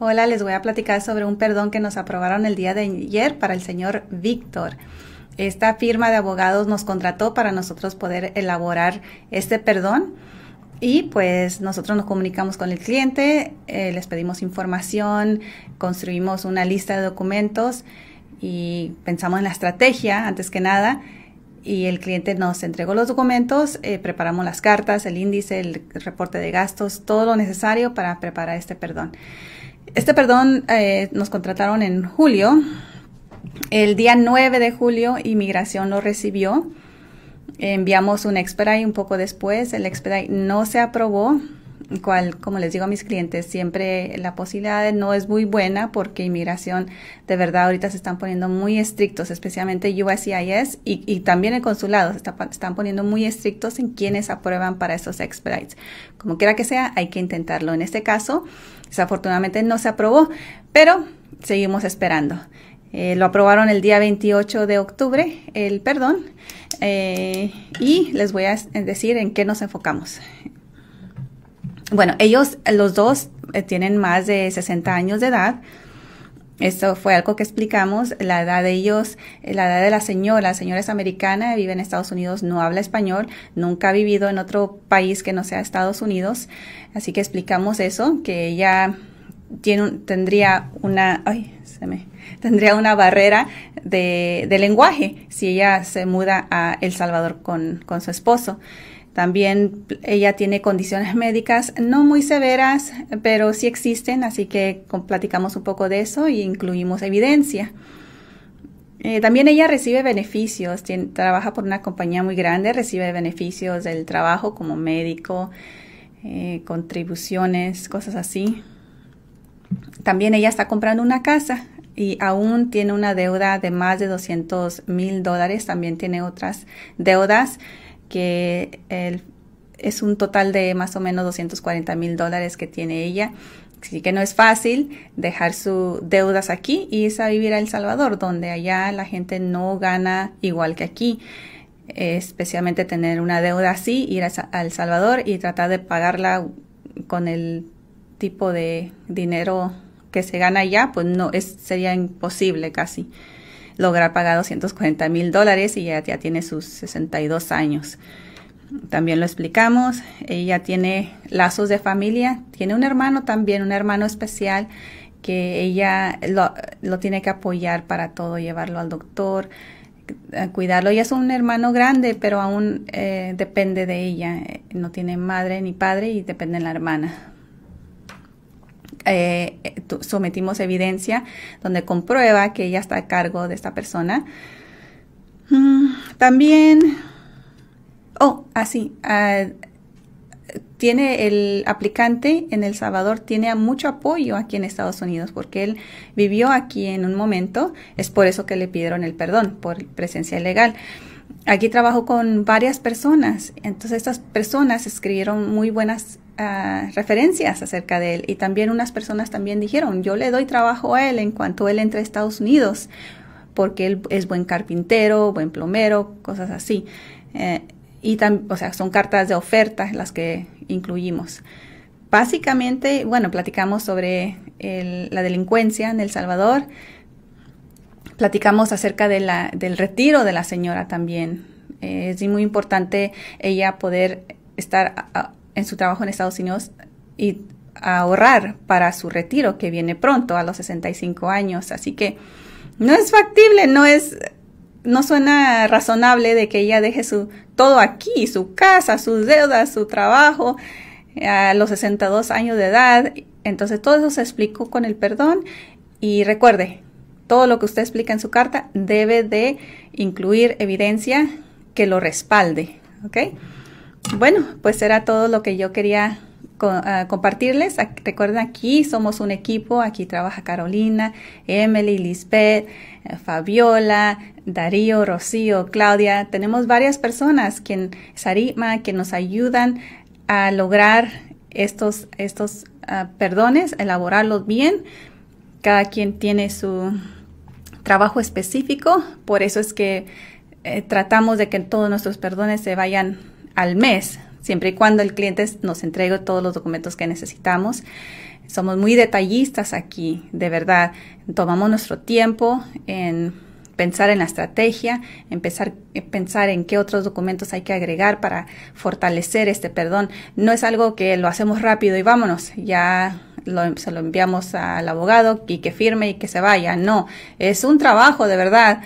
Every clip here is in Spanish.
Hola, les voy a platicar sobre un perdón que nos aprobaron el día de ayer para el señor Víctor. Esta firma de abogados nos contrató para nosotros poder elaborar este perdón. Y pues nosotros nos comunicamos con el cliente, eh, les pedimos información, construimos una lista de documentos y pensamos en la estrategia antes que nada. Y el cliente nos entregó los documentos, eh, preparamos las cartas, el índice, el reporte de gastos, todo lo necesario para preparar este perdón. Este perdón eh, nos contrataron en julio. El día 9 de julio, inmigración lo recibió. Enviamos un expedite un poco después. El expedite no se aprobó cual, como les digo a mis clientes, siempre la posibilidad no es muy buena porque inmigración de verdad ahorita se están poniendo muy estrictos, especialmente USCIS y, también el consulado, se están poniendo muy estrictos en quienes aprueban para esos expedites. Como quiera que sea, hay que intentarlo. En este caso, desafortunadamente no se aprobó, pero seguimos esperando. Eh, lo aprobaron el día 28 de octubre, el perdón, eh, y les voy a decir en qué nos enfocamos. Bueno, ellos, los dos, eh, tienen más de 60 años de edad. Esto fue algo que explicamos. La edad de ellos, eh, la edad de la señora, la señora es americana, vive en Estados Unidos, no habla español, nunca ha vivido en otro país que no sea Estados Unidos. Así que explicamos eso, que ella tiene, tendría una, ay, se me, tendría una barrera de, de lenguaje si ella se muda a El Salvador con, con su esposo. También ella tiene condiciones médicas no muy severas, pero sí existen, así que platicamos un poco de eso e incluimos evidencia. Eh, también ella recibe beneficios, trabaja por una compañía muy grande, recibe beneficios del trabajo como médico, eh, contribuciones, cosas así. También ella está comprando una casa y aún tiene una deuda de más de 200 mil dólares, también tiene otras deudas que el, es un total de más o menos 240 mil dólares que tiene ella. Así que no es fácil dejar sus deudas aquí y irse a vivir a El Salvador, donde allá la gente no gana igual que aquí. Especialmente tener una deuda así, ir a, El Salvador y tratar de pagarla con el tipo de dinero que se gana allá, pues no, es, sería imposible casi lograr pagar 240 mil dólares y ya, ya tiene sus 62 años. También lo explicamos, ella tiene lazos de familia, tiene un hermano también, un hermano especial que ella lo, tiene que apoyar para todo, llevarlo al doctor, eh, cuidarlo. Ella es un hermano grande, pero aún eh, depende de ella. No tiene madre ni padre y depende de la hermana. Eh, sometimos evidencia donde comprueba que ella está a cargo de esta persona. Mm, también, oh, así, ah, ah, tiene el aplicante en El Salvador tiene mucho apoyo aquí en Estados Unidos porque él vivió aquí en un momento, es por eso que le pidieron el perdón por presencia ilegal aquí trabajo con varias personas, entonces estas personas escribieron muy buenas ah, referencias acerca de él y también unas personas también dijeron, yo le doy trabajo a él en cuanto él entre a Estados Unidos, porque él es buen carpintero, buen plomero, cosas así. Eh, y o sea, son cartas de oferta las que incluimos. Básicamente, bueno, platicamos sobre la delincuencia en El Salvador, Platicamos acerca de la, del retiro de la señora también. Eh, es muy importante ella poder estar en su trabajo en Estados Unidos y ahorrar para su retiro que viene pronto a los 65 años. Así que no es factible, no es no suena razonable de que ella deje su todo aquí, su casa, sus deudas, su trabajo eh, a los 62 años de edad. Entonces todo eso se explicó con el perdón y recuerde, todo lo que usted explica en su carta debe de incluir evidencia que lo respalde, ¿ok? Bueno, pues era todo lo que yo quería ah, compartirles. Recuerden, aquí somos un equipo, aquí trabaja Carolina, Emily, Lisbeth, eh, Fabiola, Darío, Rocío, Claudia. Tenemos varias personas, quien, Sarima, que nos ayudan a lograr estos, estos ah, perdones, elaborarlos bien. Cada quien tiene su, trabajo específico, por eso es que eh, tratamos de que todos nuestros perdones se vayan al mes, siempre y cuando el cliente nos entregue todos los documentos que necesitamos. Somos muy detallistas aquí, de verdad. Tomamos nuestro tiempo en pensar en la estrategia, empezar, eh, pensar en qué otros documentos hay que agregar para fortalecer este perdón. No es algo que lo hacemos rápido y vámonos, ya lo, se lo enviamos al abogado y que firme y que se vaya. No, es un trabajo de verdad,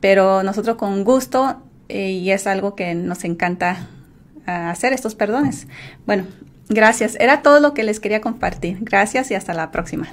pero nosotros con gusto eh, y es algo que nos encanta ah, hacer estos perdones. Bueno, gracias. Era todo lo que les quería compartir. Gracias y hasta la próxima.